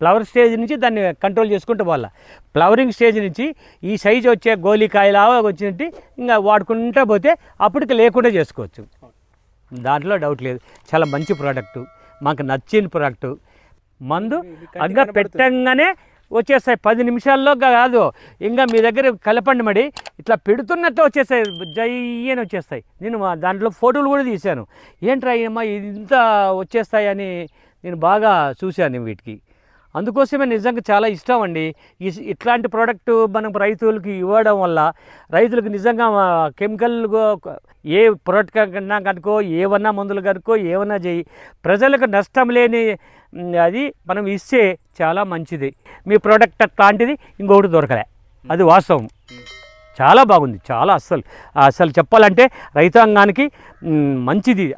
flower stage నుంచి దాన్ని control చేసుకుంటూ పోవాల ఫ్లవరింగ్ స్టేజ్ నుంచి ఈ సైజ్ వచ్చే గోలికాయలా వచ్చినట్టు ఇంకా వాడుకుంటూ పోతే అప్పటికి లేకుండా చేసుకోవచ్చు దాంట్లో డౌట్ లేదు చాలా మంచి ప్రోడక్టు మాకు నచ్చిన ప్రోడక్టు మందు అంగా పెట్టంగానే వచ్చేస్తాయి పది నిమిషాల్లో కాదు ఇంకా మీ దగ్గర కలపండి మడి ఇట్లా పెడుతున్నట్టు వచ్చేస్తాయి జై అని వచ్చేస్తాయి నేను దాంట్లో ఫోటోలు కూడా తీశాను ఏంట్రా ఇది ఇంత వచ్చేస్తాయని నేను బాగా చూశాను వీటికి అందుకోసమే నిజంగా చాలా ఇష్టం అండి ఇట్లాంటి ప్రోడక్ట్ మనం రైతులకు ఇవ్వడం వల్ల రైతులకు నిజంగా కెమికల్ ఏ ప్రోడక్ట్ కన్నా కనుకో ఏమన్నా మందులు కనుకో ఏమన్నా చేయి ప్రజలకు నష్టం లేని అది మనం ఇస్తే చాలా మంచిది మీ ప్రోడక్ట్ అట్లాంటిది ఇంకొకటి దొరకలే అది వాస్తవం చాలా బాగుంది చాలా అస్సలు అసలు చెప్పాలంటే రైతాంగానికి మంచిది